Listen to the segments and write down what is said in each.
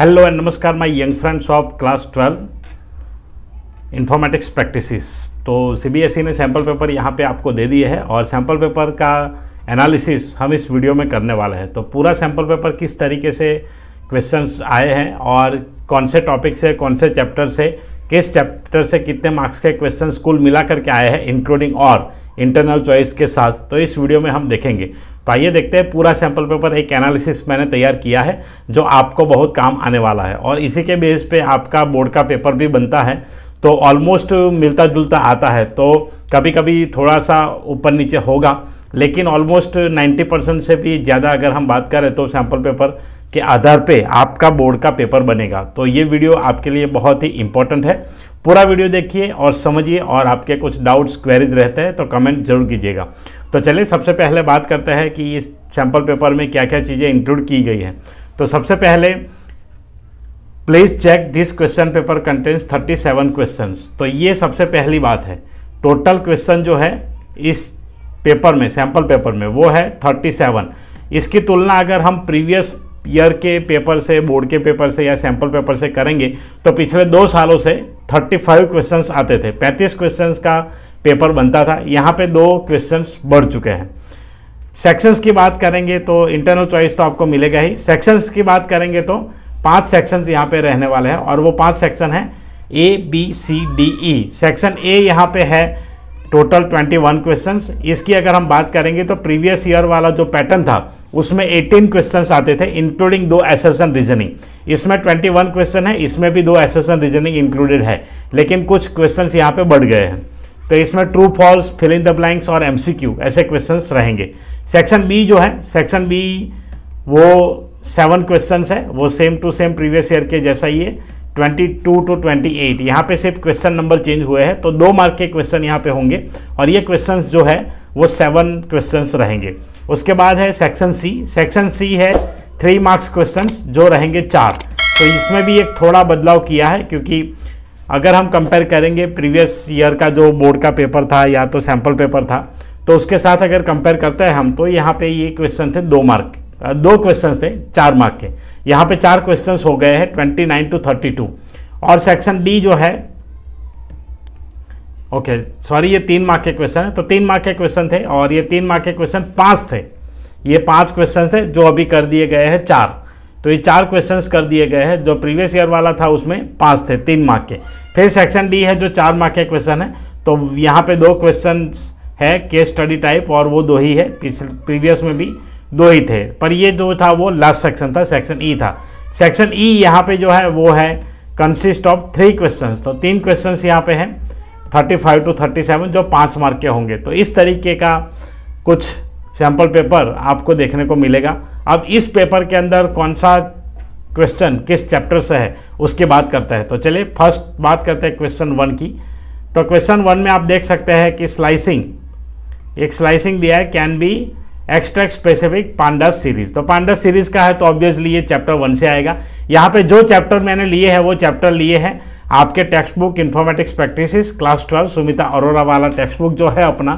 hello and नमस्कार my young friends of class twelve informatics practices तो CBSE e ने sample paper यहाँ पे आपको दे दिए है और सैम्पल पेपर का एनालिसिस हम इस वीडियो में करने वाले हैं तो पूरा सैम्पल पेपर किस तरीके से क्वेश्चंस आए हैं और कौन से टॉपिक से कौन से चैप्टर से किस चैप्टर से कितने मार्क्स के क्वेश्चन कुल मिला करके आए हैं इंक्लूडिंग और इंटरनल चॉइस के साथ तो इस वीडियो में हम देखेंगे तो आइए देखते हैं पूरा सैम्पल पेपर एक एनालिसिस मैंने तैयार किया है जो आपको बहुत काम आने वाला है और इसी के बेस पे आपका बोर्ड का पेपर भी बनता है तो ऑलमोस्ट मिलता जुलता आता है तो कभी कभी थोड़ा सा ऊपर नीचे होगा लेकिन ऑलमोस्ट 90 परसेंट से भी ज़्यादा अगर हम बात करें तो सैम्पल पेपर के आधार पे आपका बोर्ड का पेपर बनेगा तो ये वीडियो आपके लिए बहुत ही इंपॉर्टेंट है पूरा वीडियो देखिए और समझिए और आपके कुछ डाउट्स क्वेरीज रहते हैं तो कमेंट जरूर कीजिएगा तो चलिए सबसे पहले बात करते हैं कि इस सैम्पल पेपर में क्या क्या चीज़ें इंक्लूड की गई हैं तो सबसे पहले please check this question paper contents 37 question तो ये सबसे पहली बात है टोटल क्वेश्चन जो है इस पेपर में सैम्पल पेपर में वो है 37 इसकी तुलना अगर हम प्रीवियस ईयर के पेपर से बोर्ड के पेपर से या सैम्पल पेपर से करेंगे तो पिछले दो सालों से 35 क्वेश्चन आते थे 35 क्वेश्चन का पेपर बनता था यहाँ पे दो क्वेश्चन बढ़ चुके हैं सेक्शंस की बात करेंगे तो इंटरनल चॉइस तो आपको मिलेगा ही सेक्शंस की बात करेंगे तो पांच सेक्शंस यहाँ पे रहने वाले हैं और वो पांच सेक्शन हैं A B C D E section A यहाँ पे है टोटल 21 क्वेश्चंस इसकी अगर हम बात करेंगे तो प्रीवियस ईयर वाला जो पैटर्न था उसमें 18 क्वेश्चंस आते थे इंक्लूडिंग दो एसेसन रीजनिंग इसमें 21 क्वेश्चन है इसमें भी दो एसेसन रीजनिंग इंक्लूडेड है लेकिन कुछ क्वेश्चंस यहाँ पे बढ़ गए हैं तो इसमें true false fill in the blanks और एम ऐसे क्वेश्चन रहेंगे सेक्शन बी जो है सेक्शन बी वो सेवन क्वेश्चन है वो same to same previous year के जैसा ही है twenty two to twenty eight यहाँ पर सिर्फ क्वेश्चन नंबर चेंज हुए हैं तो दो मार्क के क्वेश्चन यहाँ पे होंगे और ये क्वेश्चन जो है वो सेवन क्वेश्चन रहेंगे उसके बाद है सेक्शन सी सेक्शन सी है थ्री मार्क्स क्वेश्चन जो रहेंगे चार तो इसमें भी एक थोड़ा बदलाव किया है क्योंकि अगर हम कंपेयर करेंगे प्रीवियस ईयर का जो बोर्ड का पेपर था या तो सैम्पल पेपर था तो उसके साथ अगर कंपेयर करते हैं हम तो यहाँ पे ये क्वेश्चन थे दो मार्क दो क्वेश्चंस थे चार मार्क के यहाँ पे चार क्वेश्चंस हो गए हैं twenty nine to thirty two और सेक्शन डी जो है ओके सॉरी ये तीन मार्क के क्वेश्चन है तो तीन मार्क के क्वेश्चन थे और ये तीन मार्क के क्वेश्चन पांच थे ये पांच क्वेश्चन थे जो अभी कर दिए गए हैं चार तो ये चार क्वेश्चंस कर दिए गए हैं जो प्रीवियस ईयर वाला था उसमें पांच थे तीन मार्क के फिर सेक्शन डी है जो चार मार्क के क्वेश्चन है तो यहाँ पे दो क्वेश्चन है केस स्टडी टाइप और वो दो ही है प्रीवियस में भी दो ही थे पर ये जो था वो लास्ट सेक्शन था सेक्शन ई e था सेक्शन ई e यहाँ पे जो है वो है कंसिस्ट ऑफ थ्री क्वेश्चन तो तीन क्वेश्चन यहाँ पे हैं thirty five to thirty seven जो पाँच मार्क के होंगे तो इस तरीके का कुछ सैम्पल पेपर आपको देखने को मिलेगा अब इस पेपर के अंदर कौन सा क्वेश्चन किस चैप्टर से है उसकी बात करता है तो चलिए फर्स्ट बात करते हैं क्वेश्चन वन की तो क्वेश्चन वन में आप देख सकते हैं कि स्लाइसिंग एक स्लाइसिंग दिया है can be extract specific panda series तो पांडा सीरीज का है तो ऑब्वियसली ये चैप्टर वन से आएगा यहाँ पे जो चैप्टर मैंने लिए हैं वो चैप्टर लिए हैं आपके text book informatics practice class twelve Sumita Arora वाला टेक्स्ट बुक जो है अपना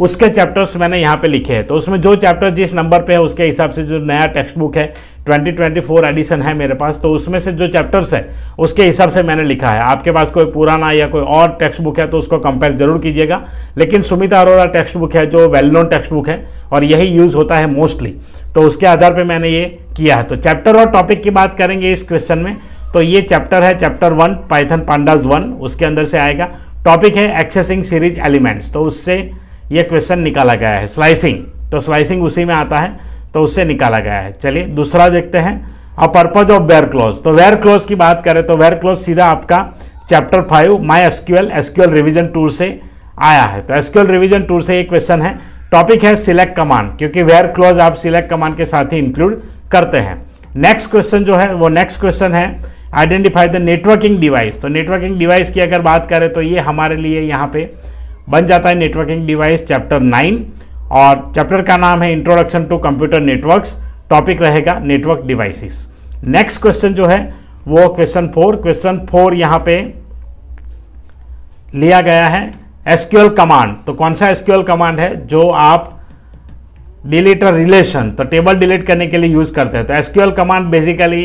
उसके चैप्टर्स मैंने यहाँ पे लिखे हैं तो उसमें जो चैप्टर जिस नंबर पे है उसके हिसाब से जो नया टेक्स्ट बुक है 2024 एडिशन है मेरे पास तो उसमें से जो चैप्टर्स है उसके हिसाब से मैंने लिखा है आपके पास कोई पुराना या कोई और टेक्स्ट बुक है तो उसको कंपेयर जरूर कीजिएगा लेकिन सुमिता अरोरा टेक्स्ट बुक है जो वेल नोन टेक्स्ट बुक है और यही यूज़ होता है मोस्टली तो उसके आधार पर मैंने ये किया है तो चैप्टर और टॉपिक की बात करेंगे इस क्वेश्चन में तो ये चैप्टर है chapter one Python pandas one उसके अंदर से आएगा टॉपिक है एक्सेसिंग सीरीज एलिमेंट्स तो उससे यह क्वेश्चन निकाला गया है स्लाइसिंग तो स्लाइसिंग उसी में आता है तो उससे निकाला गया है चलिए दूसरा देखते हैं a purpose of where clause तो वेयर क्लोज की बात करें तो वेयर क्लोज सीधा आपका chapter five my SQL SQL revision tour से आया है तो एसक्यूएल रिविजन टूर से एक क्वेश्चन है टॉपिक है सिलेक्ट कमांड क्योंकि वेयर क्लोज आप सिलेक्ट कमांड के साथ ही इंक्लूड करते हैं नेक्स्ट क्वेश्चन जो है वो नेक्स्ट क्वेश्चन है आइडेंटिफाई द नेटवर्किंग डिवाइस तो नेटवर्किंग डिवाइस की अगर बात करें तो ये हमारे लिए यहाँ पे बन जाता है नेटवर्किंग डिवाइस चैप्टर नाइन और चैप्टर का नाम है introduction to computer networks topic रहेगा नेटवर्क डिवाइसेस नेक्स्ट क्वेश्चन जो है वो क्वेश्चन फोर क्वेश्चन फोर यहाँ पे लिया गया है एसक्यूएल कमांड तो कौन सा एसक्यूएल कमांड है जो आप डिलीट और रिलेशन तो टेबल डिलीट करने के लिए यूज़ करते हैं तो SQL command basically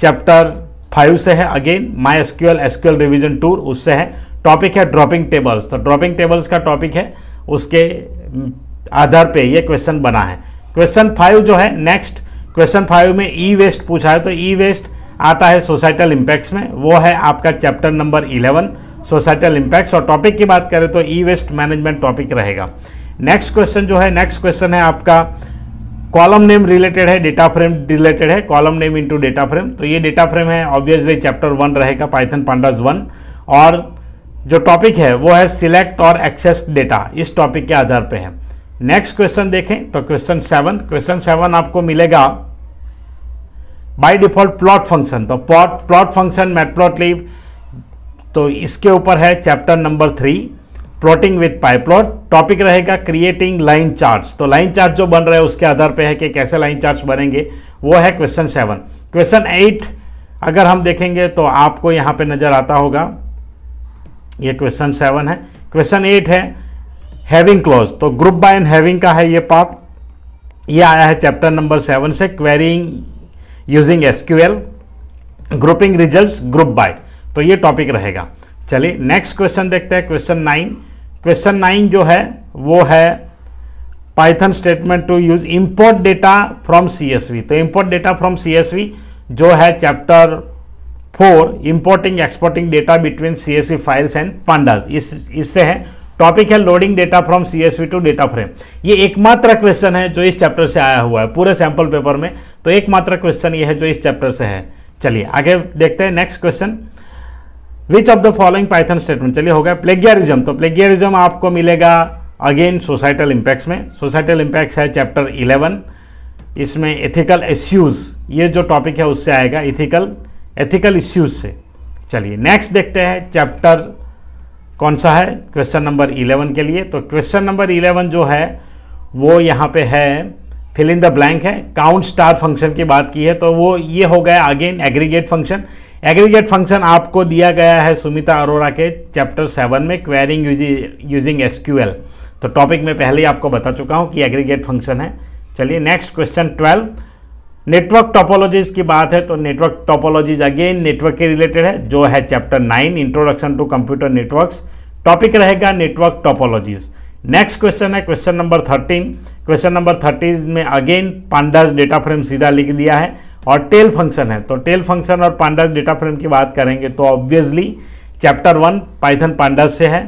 chapter five से है again my SQL SQL revision tour उससे है टॉपिक है ड्रॉपिंग टेबल्स तो ड्रॉपिंग टेबल्स का टॉपिक है उसके आधार पे ये क्वेश्चन बना है क्वेश्चन फाइव जो है नेक्स्ट क्वेश्चन फाइव में ई वेस्ट पूछा है तो ई वेस्ट आता है सोसाइटल इम्पैक्ट्स में वो है आपका chapter number eleven societal impacts और टॉपिक की बात करें तो ई वेस्ट मैनेजमेंट टॉपिक रहेगा नेक्स्ट क्वेश्चन जो है नेक्स्ट क्वेश्चन है आपका कॉलम नेम रिलेटेड है डेटा फ्रेम रिलेटेड है column name into data frame तो ये डेटा फ्रेम है ऑब्वियसली चैप्टर वन रहेगा पाइथन पांडाज वन और जो टॉपिक है वो है सिलेक्ट और एक्सेस डेटा इस टॉपिक के आधार पे है नेक्स्ट क्वेश्चन देखें तो क्वेश्चन सेवन क्वेश्चन सेवन आपको मिलेगा बाय डिफॉल्ट प्लॉट फंक्शन तो प्लॉट प्लॉट फंक्शन लीव तो इसके ऊपर है chapter number three plotting with pyplot topic रहेगा क्रिएटिंग लाइन चार्ट तो लाइन चार्ट जो बन रहे हैं उसके आधार पे है कि कैसे लाइन चार्ज बनेंगे वो है क्वेश्चन सेवन क्वेश्चन एट अगर हम देखेंगे तो आपको यहाँ पे नज़र आता होगा ये क्वेश्चन सेवन है क्वेश्चन एट है हैविंग क्लॉज तो ग्रुप बाय एंड हैविंग का है ये पार्ट ये आया है चैप्टर नंबर सेवन से querying using SQL grouping results group by तो ये टॉपिक रहेगा चलिए नेक्स्ट क्वेश्चन देखते हैं क्वेश्चन नाइन क्वेश्चन नाइन जो है वो है Python statement to use import data from C तो इंपोर्ट डेटा फ्रॉम सी जो है chapter four importing exporting data between C S V files and panda इससे है टॉपिक है loading data from C S V to data frame ये एकमात्र question है जो इस चैप्टर से आया हुआ है पूरे सैंपल पेपर में तो एकमात्र क्वेश्चन ये है जो इस चैप्टर से है चलिए आगे देखते हैं next question which of the following Python statement चलिए हो गया प्लेगियरिज्म तो प्लेगियरिज्म आपको मिलेगा अगेन सोसाइटल इम्पैक्ट्स में सोसाइटल इम्पैक्ट्स है चैप्टर इलेवन इसमें इथिकल एश्यूज ये जो टॉपिक है उससे आएगा इथिकल एथिकल इश्यूज से चलिए नेक्स्ट देखते हैं चैप्टर कौन सा है क्वेश्चन नंबर इलेवन के लिए तो क्वेश्चन नंबर इलेवन जो है वो यहाँ पे है फिल इन द ब्लैंक है काउंट स्टार फंक्शन की बात की है तो वो ये हो गया again aggregate function aggregate function आपको दिया गया है सुमिता अरोरा के चैप्टर सेवन में क्वेरिंग यूजिंग एस तो टॉपिक में पहले ही आपको बता चुका हूँ कि एग्रीगेट फंक्शन है चलिए next question twelve network topologies की बात है तो नेटवर्क टॉपोलॉजीज अगेन नेटवर्क के रिलेटेड है जो है chapter nine introduction to computer networks topic रहेगा नेटवर्क टॉपोलॉजीज नेक्स्ट क्वेश्चन है question number thirteen question number thirteen में अगेन पांडाज डेटा फ्रेम सीधा लिख दिया है और टेल फंक्शन है तो टेल फंक्शन और पांडास डेटा फ्रेम की बात करेंगे तो obviously chapter one Python pandas से है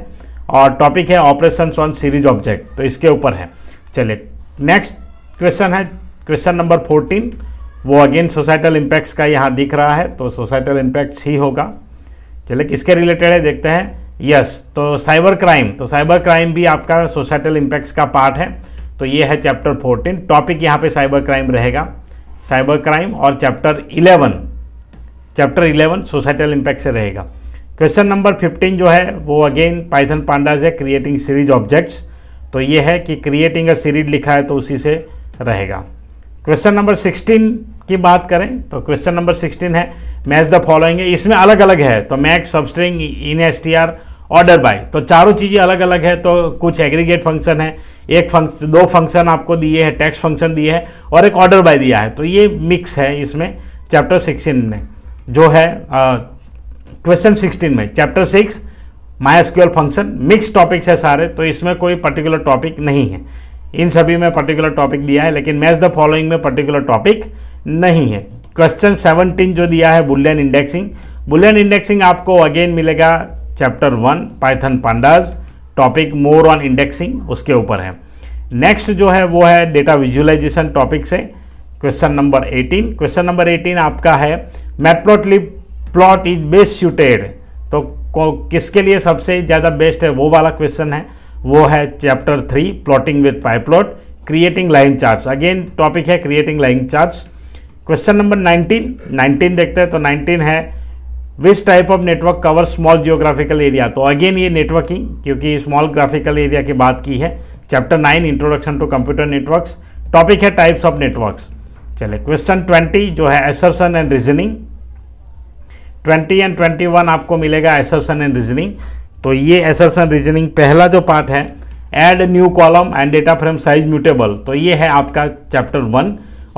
और टॉपिक है ऑपरेशन ऑन सीरीज ऑब्जेक्ट तो इसके ऊपर है चलिए नेक्स्ट क्वेश्चन है क्वेश्चन नंबर फोर्टीन वो अगेन सोसाइटल इम्पैक्ट्स का यहाँ दिख रहा है तो सोसाइटल इम्पैक्ट्स ही होगा चलिए किसके रिलेटेड है देखते हैं यस तो साइबर क्राइम तो साइबर क्राइम भी आपका सोसाइटल इम्पैक्ट्स का पार्ट है तो ये है चैप्टर फोर्टीन टॉपिक यहाँ पे साइबर क्राइम रहेगा साइबर क्राइम और chapter eleven chapter eleven societal impact से रहेगा क्वेश्चन नंबर फिफ्टीन जो है वो अगेन पाइथन पांडाज है क्रिएटिंग सीरीज ऑब्जेक्ट्स तो ये है कि क्रिएटिंग अ सीरीज लिखा है तो उसी से रहेगा क्वेश्चन नंबर सिक्सटीन की बात करें तो क्वेश्चन नंबर सिक्सटीन है मैच द फॉलोइंग है इसमें अलग अलग है तो max substring in S T R order by तो चारों चीज़ें अलग अलग है तो कुछ एग्रीगेट फंक्शन है एक फंक्शन दो फंक्शन आपको दिए हैं टैक्स फंक्शन दिए है और एक ऑर्डर बाय दिया है तो ये मिक्स है इसमें चैप्टर सिक्सटीन में जो है क्वेश्चन सिक्सटीन में chapter six my function mix topics है सारे तो इसमें कोई पर्टिकुलर टॉपिक नहीं है इन सभी में पर्टिकुलर टॉपिक दिया है लेकिन मैच द फॉलोइंग में पर्टिकुलर टॉपिक नहीं है क्वेश्चन सेवनटीन जो दिया है बुलियन इंडेक्सिंग बुलियन इंडेक्सिंग आपको अगेन मिलेगा chapter one Python pandas topic more on indexing उसके ऊपर है नेक्स्ट जो है वो है डेटा विजुअलाइजेशन टॉपिक से क्वेश्चन नंबर 18 क्वेश्चन नंबर 18 आपका है matplotlib plot is best suited तो किसके लिए सबसे ज़्यादा बेस्ट है वो वाला क्वेश्चन है वो है chapter three plotting with pyplot creating line chart again topic है creating line chart question number 19 19 देखते हैं तो 19 है which type of network cover small geographical area तो अगेन ये नेटवर्किंग क्योंकि स्मॉल ग्राफिकल एरिया की बात की है chapter nine introduction to computer networks topic है टाइप्स ऑफ नेटवर्क्स चले क्वेश्चन 20 जो है एसरसन एंड रीजनिंग 20 एंड 21 आपको मिलेगा एसरसन एंड रीजनिंग तो ये एसरसन रीजनिंग पहला जो पार्ट है add new column and data frame size mutable तो ये है आपका चैप्टर वन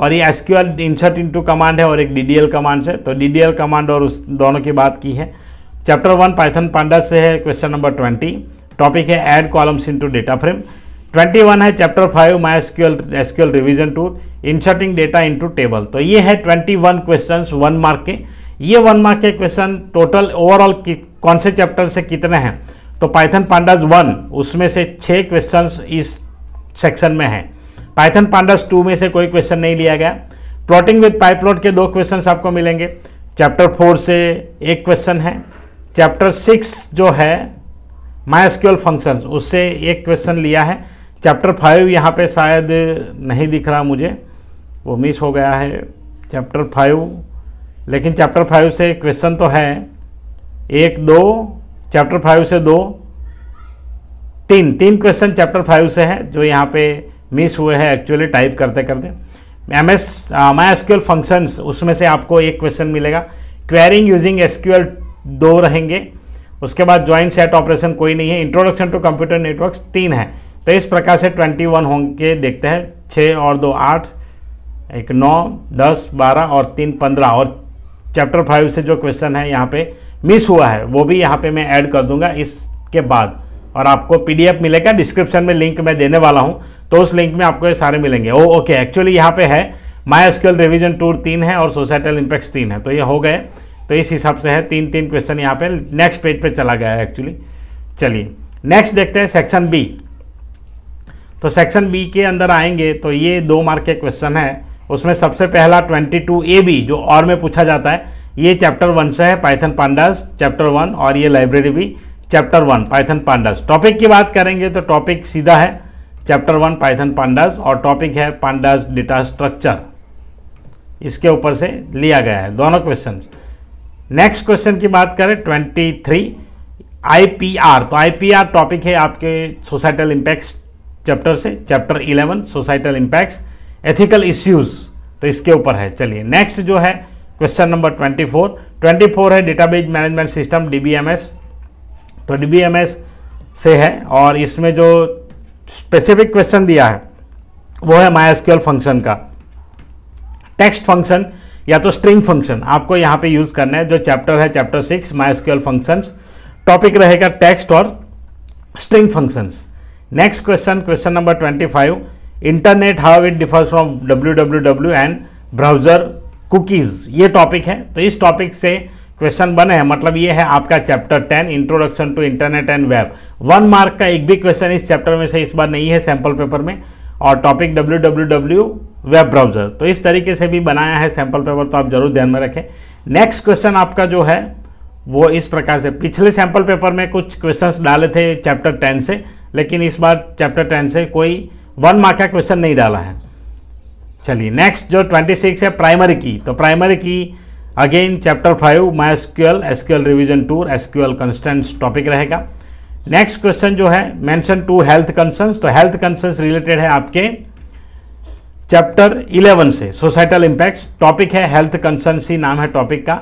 और ये SQL insert into command है और एक डी कमांड है तो डी कमांड और उस दोनों की बात की है चैप्टर वन पाइथन पांडा से है क्वेश्चन नंबर ट्वेंटी टॉपिक है add columns into data frame twenty one है chapter five my SQL SQL revision to inserting data into table तो ये है twenty one question one mark के ये one mark के क्वेश्चन टोटल ओवरऑल कौन से चैप्टर से कितने हैं तो पाइथन पांडाज वन उसमें से छः क्वेश्चन इस सेक्शन में हैं पाइथन पांडाज टू में से कोई क्वेश्चन नहीं लिया गया प्लॉटिंग विद पाइप्लॉट के दो क्वेश्चन आपको मिलेंगे चैप्टर फोर से एक क्वेश्चन है चैप्टर सिक्स जो है माइस्क्यूअल फंक्शंस उससे एक क्वेश्चन लिया है चैप्टर फाइव यहाँ पे शायद नहीं दिख रहा मुझे वो मिस हो गया है चैप्टर फाइव लेकिन चैप्टर फाइव से क्वेश्चन तो है एक दो चैप्टर फाइव से दो तीन तीन क्वेश्चन चैप्टर फाइव से हैं जो यहाँ पे मिस हुए हैं एक्चुअली टाइप करते करते M S my SQL functions उसमें से आपको एक क्वेश्चन मिलेगा क्वेरिंग यूजिंग एस क्यूएल दो रहेंगे उसके बाद ज्वाइंट सेट ऑपरेशन कोई नहीं है इंट्रोडक्शन टू कंप्यूटर नेटवर्क्स तीन है तो इस प्रकार से ट्वेंटी वन होंगे देखते हैं छः और दो आठ एक नौ दस बारह और तीन पंद्रह और चैप्टर फाइव से जो क्वेश्चन है यहाँ पे मिस हुआ है वो भी यहाँ पे मैं ऐड कर दूंगा इसके बाद और आपको पीडीएफ मिलेगा डिस्क्रिप्शन में लिंक मैं देने वाला हूँ तो उस लिंक में आपको ये सारे मिलेंगे ओ ओके एक्चुअली यहाँ पे है माई स्किल रिविजन टूर तीन है और सोसाइटल इम्पैक्ट्स तीन है तो ये हो गए तो इस हिसाब से है तीन तीन क्वेश्चन यहाँ पे नेक्स्ट पेज पर चला गया है एक्चुअली चलिए नेक्स्ट देखते हैं सेक्शन बी तो सेक्शन बी के अंदर आएंगे तो ये दो मार्क के क्वेश्चन है उसमें सबसे पहला 22 ए बी जो और में पूछा जाता है ये चैप्टर वन से है पाइथन पांडास चैप्टर वन और ये लाइब्रेरी भी chapter one Python pandas topic की बात करेंगे तो टॉपिक सीधा है चैप्टर वन पाइथन पांडास और टॉपिक है पांडास डेटा स्ट्रक्चर इसके ऊपर से लिया गया है दोनों क्वेश्चन नेक्स्ट क्वेश्चन की बात करें twenty three I P R तो आई पी आर टॉपिक है आपके सोसाइटल इम्पैक्ट्स चैप्टर से chapter eleven societal impacts ethical issues तो इसके ऊपर है चलिए नेक्स्ट जो है क्वेश्चन नंबर 24 24 है डेटाबेस मैनेजमेंट सिस्टम डीबीएमएस तो डीबीएमएस से है और इसमें जो स्पेसिफिक क्वेश्चन दिया है वो है मायास्क्यूएल फंक्शन का टेक्स्ट फंक्शन या तो स्ट्रिंग फंक्शन आपको यहाँ पे यूज़ करना है जो चैप्टर है chapter six MySQL functions topic रहेगा टेक्स्ट और string functions next question question number twenty five internet how it differs from W W W and browser cookies ये टॉपिक है तो इस टॉपिक से क्वेश्चन बने हैं मतलब ये है आपका chapter ten introduction to internet and web one mark का एक भी क्वेश्चन इस चैप्टर में से इस बार नहीं है सैंपल पेपर में और topic W W W web browser तो इस तरीके से भी बनाया है सैंपल पेपर तो आप जरूर ध्यान में रखें नेक्स्ट क्वेश्चन आपका जो है वो इस प्रकार से पिछले सैंपल पेपर में कुछ क्वेश्चंस डाले थे चैप्टर टेन से लेकिन इस बार चैप्टर टेन से कोई वन मार्क का क्वेश्चन नहीं डाला है चलिए नेक्स्ट जो 26 है प्राइमरी की तो प्राइमरी की again chapter five my SQL SQL revision tour SQL constants topic रहेगा नेक्स्ट क्वेश्चन जो है मैंशन टू हेल्थ कंसर्स तो हेल्थ कंसर्स रिलेटेड है आपके चैप्टर 11 से सोसाइटल इम्पैक्ट्स टॉपिक है हेल्थ कंसर्स ही नाम है टॉपिक का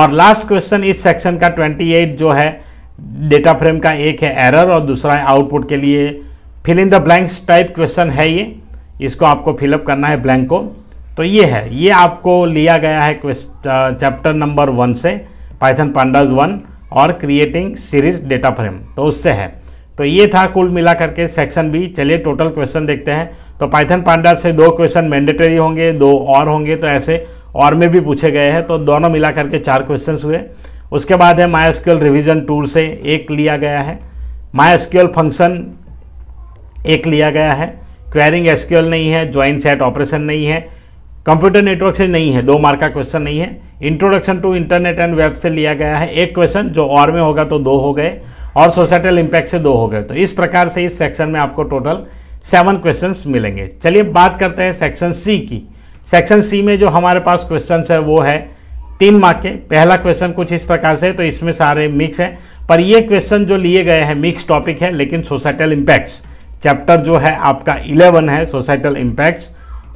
और लास्ट क्वेश्चन इस सेक्शन का 28 जो है डेटा फ्रेम का एक है एरर और दूसरा है आउटपुट के लिए fill in the blanks type question है ये इसको आपको फिलअप करना है ब्लैंक को तो ये है ये आपको लिया गया है चैप्टर नंबर वन से पाइथन पांडाज वन और क्रिएटिंग सीरीज डेटा फ्रेम तो उससे है तो ये था कुल मिला करके सेक्शन बी चलिए टोटल क्वेश्चन देखते हैं तो पाइथन पांडा से दो क्वेश्चन मैंडेटरी होंगे दो और होंगे तो ऐसे और में भी पूछे गए हैं तो दोनों मिला करके चार क्वेश्चन हुए उसके बाद है मायास्क्यूएल रिविजन टूल से एक लिया गया है मायास्क्यूएल फंक्शन एक लिया गया है क्वेरिंग एसक्यूएल नहीं है ज्वाइन सेट ऑपरेशन नहीं है कंप्यूटर नेटवर्क से नहीं है दो मार्क का क्वेश्चन नहीं है introduction to internet and web से लिया गया है एक क्वेश्चन जो और में होगा तो दो हो गए और सोसाइटल इम्पैक्ट से दो हो गए तो इस प्रकार से इस सेक्शन में आपको टोटल सेवन क्वेश्चन मिलेंगे चलिए बात करते हैं सेक्शन सी की सेक्शन सी में जो हमारे पास क्वेश्चन है वो है तीन मार्क के पहला क्वेश्चन कुछ इस प्रकार से तो इसमें सारे मिक्स हैं पर ये क्वेश्चन जो लिए गए हैं मिक्स टॉपिक है लेकिन सोसाइटल इम्पैक्ट्स चैप्टर जो है आपका इलेवन है सोसाइटल इम्पैक्ट्स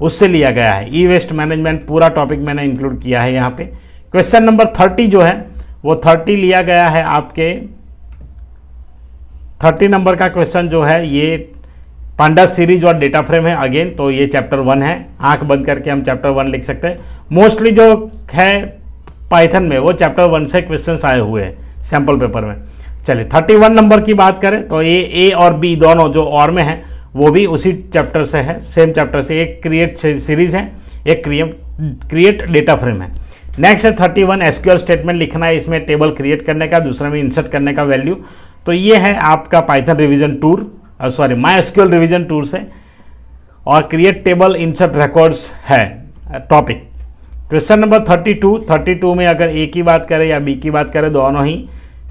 उससे लिया गया है ई वेस्ट मैनेजमेंट पूरा टॉपिक मैंने इंक्लूड किया है यहाँ पे क्वेश्चन नंबर थर्टी जो है वो थर्टी लिया गया है आपके थर्टी नंबर का क्वेश्चन जो है ये पांडा सीरीज और डेटा फ्रेम है अगेन तो ये चैप्टर वन है आंख बंद करके हम चैप्टर वन लिख सकते हैं मोस्टली जो है पाइथन में वो चैप्टर वन से क्वेश्चन आए हुए हैं सैम्पल पेपर में चलिए थर्टी वन नंबर की बात करें तो ये ए और बी दोनों जो और में हैं वो भी उसी चैप्टर से है सेम चैप्टर से एक क्रिएट सीरीज है एक क्रिएट डेटा फ्रेम है नेक्स्ट है थर्टी वन एसक्यूएल स्टेटमेंट लिखना है इसमें टेबल क्रिएट करने का दूसरे में इंसर्ट करने का वैल्यू तो ये है आपका Python revision tour sorry MySQL revision tour से और क्रिएट टेबल इंसर्ट रिकॉर्ड्स है topic question number thirty two thirty two में अगर ए की बात करें या बी की बात करें दोनों ही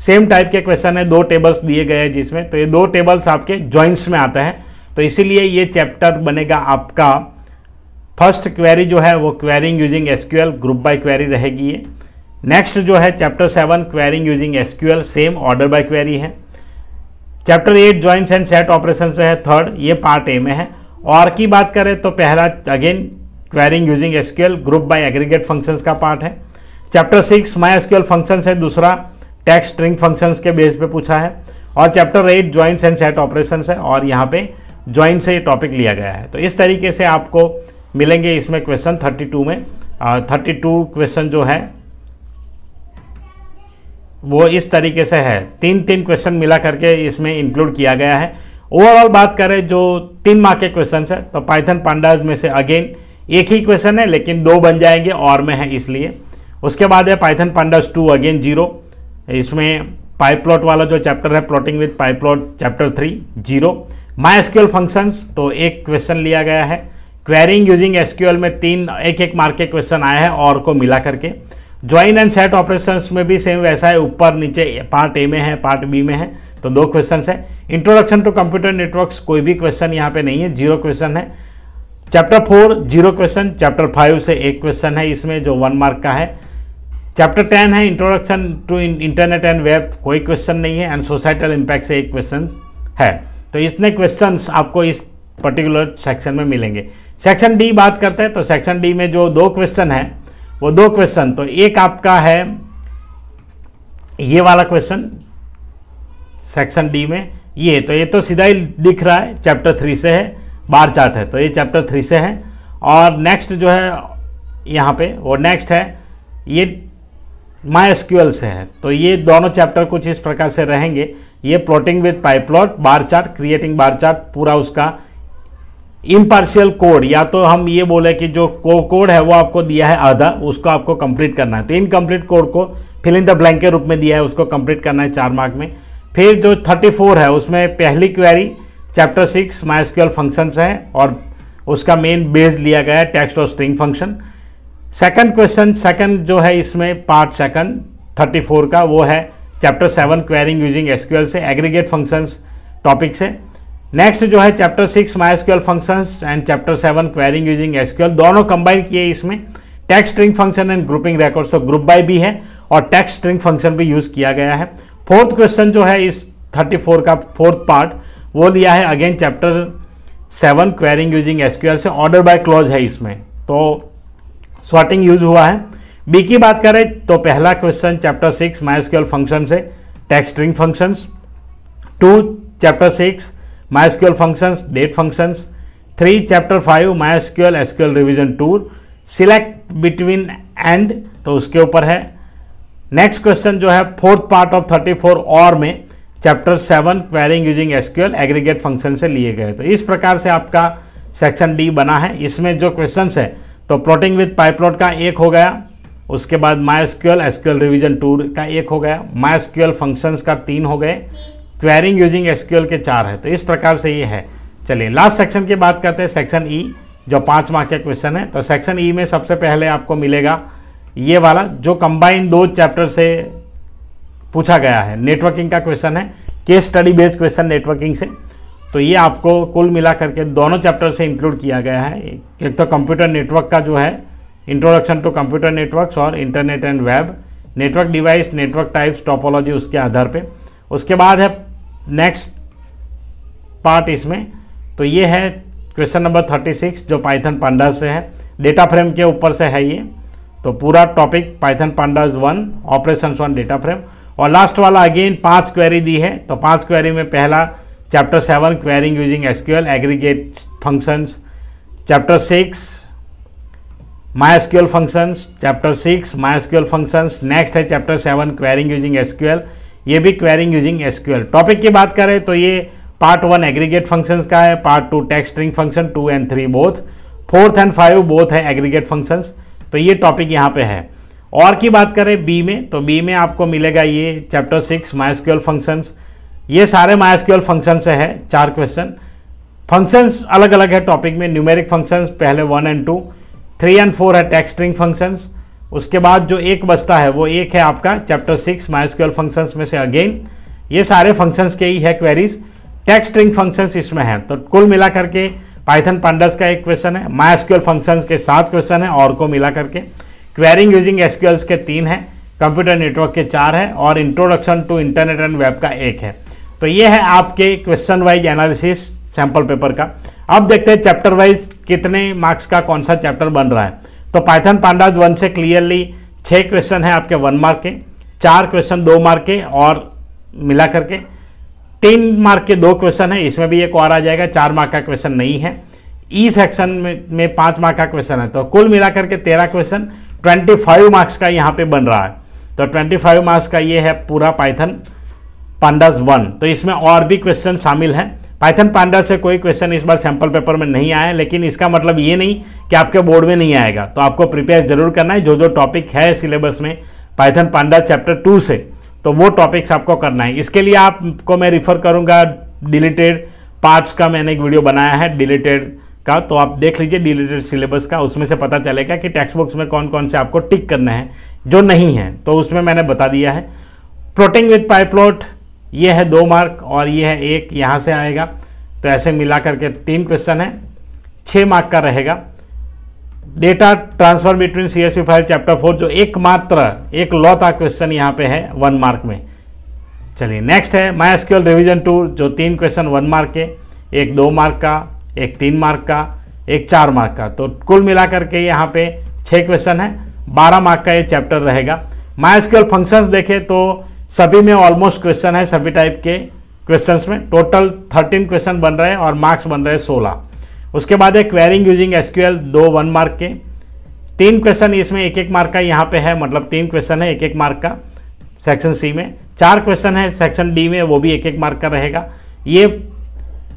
सेम टाइप के क्वेश्चन है दो टेबल्स दिए गए हैं जिसमें तो ये दो टेबल्स आपके जॉइंट्स में आते हैं तो इसीलिए ये चैप्टर बनेगा आपका फर्स्ट क्वेरी जो है वो querying using SQL group by query रहेगी ये नेक्स्ट जो है chapter seven querying using SQL same order by query है chapter eight joins and set operation से है थर्ड ये पार्ट ए में है और की बात करें तो पहला again querying using SQL group by aggregate functions का पार्ट है chapter six MySQL functions है दूसरा टैक्स स्ट्रिंग फंक्शंस के बेस पे पूछा है और chapter eight joins and set operation है और यहाँ पे ज्वाइंट से ये टॉपिक लिया गया है तो इस तरीके से आपको मिलेंगे इसमें क्वेश्चन टू में थर्टी टू क्वेश्चन जो है वो इस तरीके से है तीन तीन क्वेश्चन मिला करके इसमें इंक्लूड किया गया है ओवरऑल बात करें जो तीन मार्क के क्वेश्चन है तो पाइथन पांडाज में से अगेन एक ही क्वेश्चन है लेकिन दो बन जाएंगे और में है इसलिए उसके बाद है Python pandas two again zero इसमें पाइप प्लॉट वाला जो चैप्टर है plotting with pyplot chapter three zero MySQL functions तो एक क्वेश्चन लिया गया है क्वेरिंग यूजिंग एसक्यूएल में तीन एक एक मार्क के क्वेश्चन आए हैं और को मिला करके ज्वाइन एंड सेट ऑपरेशंस में भी सेम वैसा है ऊपर नीचे पार्ट ए में है पार्ट बी में है तो दो क्वेश्चन है इंट्रोडक्शन टू कंप्यूटर नेटवर्क्स कोई भी क्वेश्चन यहाँ पे नहीं है जीरो क्वेश्चन है chapter four zero question chapter five से एक क्वेश्चन है इसमें जो वन मार्क का है चैप्टर टेन है introduction to internet and web कोई क्वेश्चन नहीं है एंड सोसाइटल इम्पैक्ट से एक क्वेश्चन है तो इतने क्वेश्चन आपको इस पर्टिकुलर सेक्शन में मिलेंगे सेक्शन डी बात करते हैं तो सेक्शन डी में जो दो क्वेश्चन है वो दो क्वेश्चन तो एक आपका है ये वाला क्वेश्चन सेक्शन डी में ये तो ये तो सीधा ही दिख रहा है चैप्टर थ्री से है बार चार्ट है तो ये चैप्टर थ्री से है और नेक्स्ट जो है यहाँ पे वो नेक्स्ट है ये माई एसक्यूएल से है तो ये दोनों चैप्टर कुछ इस प्रकार से रहेंगे ये plotting with pyplot bar chart creating bar chart पूरा उसका इम्पार्शियल कोड या तो हम ये बोले कि जो को कोड है वो आपको दिया है आधा उसको आपको कंप्लीट करना है तो इनकम्प्लीट कोड को फिल इन द ब्लैंक के रूप में दिया है उसको कंप्लीट करना है चार मार्क में फिर जो 34 है उसमें पहली query chapter six MySQL functions हैं और उसका मेन बेस लिया गया है टेक्स्ट और string function second question second जो है इसमें पार्ट सेकंड 34 का वो है chapter seven querying using SQL से एग्रीगेट फंक्शंस टॉपिक से नेक्स्ट जो है chapter six MySQL functions and chapter seven querying using SQL दोनों कंबाइन किए इसमें text string function and grouping records तो ग्रुप बाय भी है और टैक्स स्ट्रिंग फंक्शन भी यूज़ किया गया है फोर्थ क्वेश्चन जो है इस 34 का फोर्थ पार्ट वो लिया है again chapter seven querying using SQL से ऑर्डर बाय क्लॉज है इसमें तो स्वाटिंग यूज हुआ है बी की बात करें तो पहला question chapter six MySQL function से text string functions two chapter six MySQL functions date functions three chapter five MySQL SQL revision tour select between and तो उसके ऊपर है नेक्स्ट क्वेश्चन जो है fourth part of thirty four और में chapter seven querying using SQL aggregate function से लिए गए तो इस प्रकार से आपका सेक्शन डी बना है इसमें जो क्वेश्चन है तो प्लॉटिंग विथ पाइपलॉट का एक हो गया उसके बाद माइस्क्यूएल एसक्यूएल रिविजन टूर का एक हो गया माइस्क्यूएल फंक्शंस का तीन हो गए क्वेरिंग यूजिंग एसक्यूएल के चार है तो इस प्रकार से ये है चलिए लास्ट सेक्शन की बात करते हैं सेक्शन ई e, जो पाँच मार्क के क्वेश्चन है तो सेक्शन ई e में सबसे पहले आपको मिलेगा ये वाला जो कंबाइन दो चैप्टर से पूछा गया है नेटवर्किंग का क्वेश्चन है case study based question networking से तो ये आपको कुल मिला करके दोनों चैप्टर से इंक्लूड किया गया है एक तो कंप्यूटर नेटवर्क का जो है इंट्रोडक्शन टू कंप्यूटर नेटवर्क्स और internet and web network device network types topology उसके आधार पे उसके बाद है नेक्स्ट पार्ट इसमें तो ये है क्वेश्चन नंबर थर्टी सिक्स जो पाइथन पांडा से है डेटा फ्रेम के ऊपर से है ये तो पूरा topic Python pandas one operation one data frame और लास्ट वाला अगेन पांच क्वेरी दी है तो पांच क्वेरी में पहला chapter 7 querying using sql aggregate functions chapter 6 mysql functions chapter 6 mysql functions next है चैप्टर 7 querying using sql ये भी क्वेरिंग यूजिंग एसक्यूएल टॉपिक की बात करें तो ये पार्ट वन एग्रीगेट फंक्शंस का है part two text string function two and three both fourth and five both है एग्रीगेट फंक्शंस तो ये टॉपिक यहाँ पे है और की बात करें बी में तो बी में आपको मिलेगा ये चैप्टर सिक्स माइस्क्यूअल फंक्शंस ये सारे माइस्क्यूएल फंक्शन से हैं चार क्वेश्चन फंक्शंस अलग अलग है टॉपिक में न्यूमेरिक फंक्शंस पहले one and two three and four है टेक्स्ट्रिंग फंक्शंस उसके बाद जो एक बचता है वो एक है आपका चैप्टर सिक्स माइस्क्यूएल फंक्शंस में से अगेन ये सारे फंक्शंस के ही है क्वेरीज ट्रिंग फंक्शंस इसमें हैं तो कुल मिला करके पाइथन पांडस का एक क्वेश्चन है माइस्क्यूएल फंक्शंस के सात क्वेश्चन है और को मिला करके क्वेरिंग यूजिंग एसक्यूएल्स के तीन हैं कंप्यूटर नेटवर्क के चार है और introduction to internet and web का एक है तो ये है आपके question wise analysis sample paper का अब देखते हैं चैप्टर वाइज कितने मार्क्स का कौन सा चैप्टर बन रहा है तो पाइथन पांडाज वन से क्लियरली छः क्वेश्चन है आपके वन मार्क के चार क्वेश्चन दो मार्क के और मिला करके तीन मार्क के दो क्वेश्चन है इसमें भी एक और आ जाएगा चार मार्क का क्वेश्चन नहीं है ई e सेक्शन में, में पाँच मार्क का क्वेश्चन है तो कुल मिलाकर के तेरह क्वेश्चन ट्वेंटी फाइव मार्क्स का यहाँ पे बन रहा है तो ट्वेंटी फाइव मार्क्स का ये है पूरा पाइथन पांडास वन तो इसमें और भी क्वेश्चन शामिल हैं पाइथन पांडा से कोई क्वेश्चन इस बार सैम्पल पेपर में नहीं आया लेकिन इसका मतलब ये नहीं कि आपके बोर्ड में नहीं आएगा तो आपको प्रिपेयर जरूर करना है जो जो टॉपिक है सिलेबस में पाइथन पांडा चैप्टर टू से तो वो टॉपिक्स आपको करना है इसके लिए आपको मैं रिफ़र करूँगा डिलीटेड पार्ट्स का मैंने एक वीडियो बनाया है डिलीटेड का तो आप देख लीजिए डिलीटेड सिलेबस का उसमें से पता चलेगा कि टेक्स्ट बुक्स में कौन कौन से आपको टिक करना है जो नहीं है तो उसमें मैंने बता दिया है प्लोटिंग विथ पाइपलॉट ये है दो मार्क और ये है एक यहाँ से आएगा तो ऐसे मिला करके तीन क्वेश्चन है छः मार्क का रहेगा data transfer between C S file chapter four जो एकमात्र एक लौता क्वेश्चन यहाँ पे है वन मार्क में चलिए नेक्स्ट है माई एसक्यूएल रिविजन टू जो तीन क्वेश्चन वन मार्क के एक दो मार्क का एक तीन मार्क का एक चार मार्क का तो कुल मिला करके यहाँ पे छः क्वेश्चन है बारह मार्क का ये चैप्टर रहेगा माई एसक्यूएल फंक्शंस देखें तो सभी में ऑलमोस्ट क्वेश्चन है सभी टाइप के क्वेश्चंस में टोटल 13 क्वेश्चन बन रहे हैं और मार्क्स बन रहे हैं 16 उसके बाद है क्वेरिंग यूजिंग एसक्यूएल दो वन मार्क के तीन क्वेश्चन इसमें एक एक मार्क का यहाँ पे है मतलब तीन क्वेश्चन है एक एक मार्क का सेक्शन सी में चार क्वेश्चन है सेक्शन डी में वो भी एक एक मार्क का रहेगा ये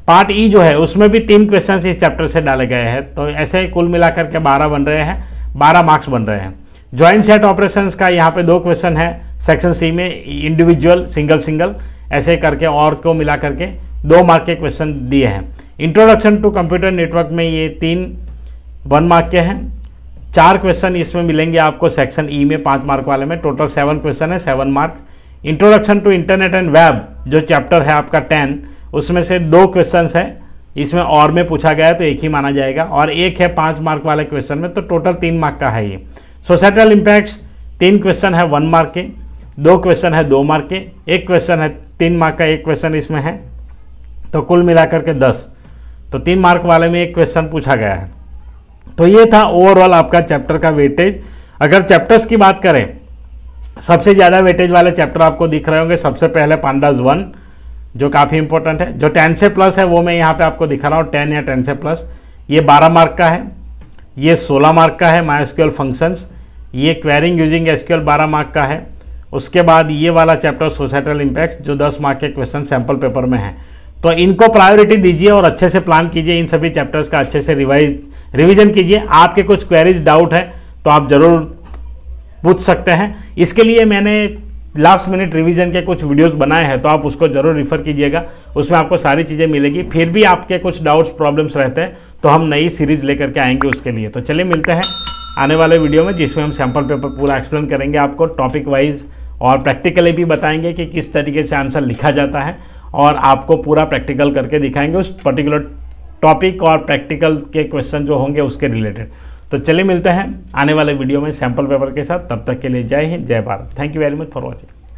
पार्ट ई e जो है उसमें भी तीन क्वेश्चन इस चैप्टर से डाले गए हैं तो ऐसे कुल मिलाकर के बारह बन रहे हैं बारह मार्क्स बन रहे हैं ज्वाइंट सेट ऑपरेशंस का यहाँ पे दो क्वेश्चन है सेक्शन सी में इंडिविजुअल सिंगल सिंगल ऐसे करके और को मिला करके दो मार्क के क्वेश्चन दिए हैं इंट्रोडक्शन टू कंप्यूटर नेटवर्क में ये तीन वन मार्क के हैं चार क्वेश्चन इसमें मिलेंगे आपको सेक्शन ई e में पाँच मार्क वाले में टोटल सेवन क्वेश्चन है seven mark introduction to internet and web जो चैप्टर है आपका टेन उसमें से दो क्वेश्चन है इसमें और में पूछा गया है तो एक ही माना जाएगा और एक है पाँच मार्क वाले क्वेश्चन में तो टोटल तीन मार्क का है ये सोसाइटल इम्पैक्ट्स तीन क्वेश्चन है वन मार्क के दो क्वेश्चन है दो मार्क के एक क्वेश्चन है तीन मार्क का एक क्वेश्चन इसमें है तो कुल मिलाकर के दस तो तीन मार्क वाले में एक क्वेश्चन पूछा गया है तो ये था ओवरऑल आपका चैप्टर का वेटेज अगर चैप्टर्स की बात करें सबसे ज़्यादा वेटेज वाले चैप्टर आपको दिख रहे होंगे सबसे पहले पांडाज वन जो काफ़ी इंपॉर्टेंट है जो टेन से प्लस है वो मैं यहाँ पे आपको दिखा रहा हूँ टेन या टेन से प्लस ये बारह मार्क का है ये 16 मार्क का है एसक्यूएल फंक्शंस ये क्वेरिंग यूजिंग एसक्यूएल 12 मार्क का है उसके बाद ये वाला चैप्टर सोसाइटल इम्पैक्ट जो 10 मार्क के क्वेश्चन सैम्पल पेपर में है तो इनको प्रायोरिटी दीजिए और अच्छे से प्लान कीजिए इन सभी चैप्टर्स का अच्छे से रिवाइज रिविजन कीजिए आपके कुछ क्वेरीज डाउट है तो आप ज़रूर पूछ सकते हैं इसके लिए मैंने लास्ट मिनट रिवीजन के कुछ वीडियोस बनाए हैं तो आप उसको ज़रूर रिफ़र कीजिएगा उसमें आपको सारी चीज़ें मिलेगी फिर भी आपके कुछ डाउट्स प्रॉब्लम्स रहते हैं तो हम नई सीरीज लेकर के आएंगे उसके लिए तो चलिए मिलते हैं आने वाले वीडियो में जिसमें हम सैम्पल पेपर पूरा एक्सप्लेन करेंगे आपको टॉपिक वाइज और प्रैक्टिकली भी बताएंगे कि किस तरीके से आंसर लिखा जाता है और आपको पूरा प्रैक्टिकल करके दिखाएंगे उस पर्टिकुलर टॉपिक और प्रैक्टिकल के क्वेश्चन जो होंगे उसके रिलेटेड तो चलिए मिलते हैं आने वाले वीडियो में सैंपल पेपर के साथ तब तक के लिए जय हिंद जय Bharat thank you very much for watching